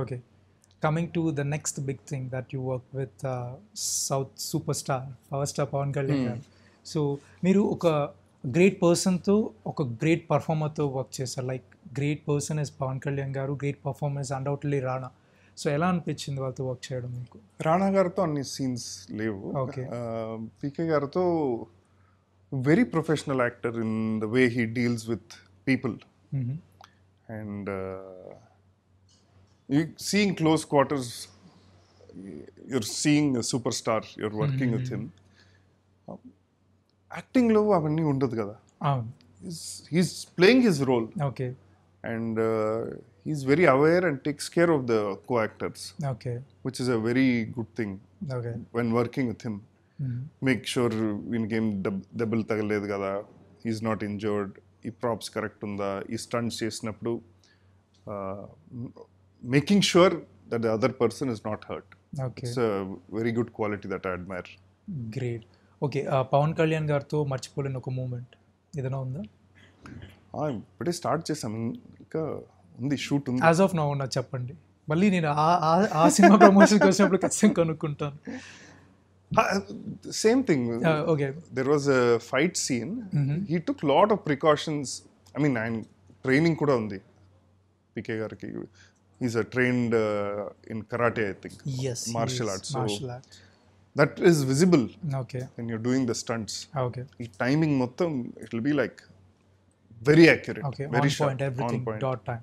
Okay. Coming to the next big thing that you work with uh, South superstar power star Pavan Kalyan garu so మీరు ఒక great పర్సన్తో ఒక great పర్ఫార్మర్తో work చేస్తారు like great person is Pavan Kalyan garu great performance undoubtedly Rana so ఎలా అనిపించింది వాళ్ళతో work చేయడం మీకు రాణా గారితో అన్ని సీన్స్ లేవు ఓకే పీకే గారితో very professional actor in the way he deals with people and you seeing close quarters you're seeing a superstar you're working mm -hmm. with mm-hmm. him యాక్టింగ్లో um, అవన్నీ ఉండదు కదా he's playing his role okay and he's very aware and takes care of the co actors okay which is a very good thing okay when working with him make sure వీనికేం దెబ్ దెబ్బలు తగలేదు కదా is not injured ఈ props correct ఉందా ఈ stunts చేసినప్పుడు uh, making sure that the other person is not hurt. Okay. It's a very good quality that I admire. Great okay Pavan Kalyan గారితో మర్చిపోలేని ఒక మూమెంట్ ఏదైనా ఉందా ఇప్పుడే స్టార్ట్ చేసాం ఇంకా ఉంది షూట్ ఉంది యాజ్ ఆఫ్ నౌ నాకు చెప్పండి మళ్ళీ నేను ఆ సినిమా ప్రమోషన్కి వచ్చినప్పుడు ఖచ్చితంగా కనుక్కుంటాను same thing okay there was fight scene he took lot of precautions I mean ఆయన ట్రైనింగ్ కూడా ఉంది పికే గారికి he's a trained uh, in karate, I think. Yes. Martial arts. So martial arts. That is visible. Okay. When you're doing the stunts. Okay. The timing, it'll be like very accurate. Okay. Very on sharp, point. Everything. On point. Dot time.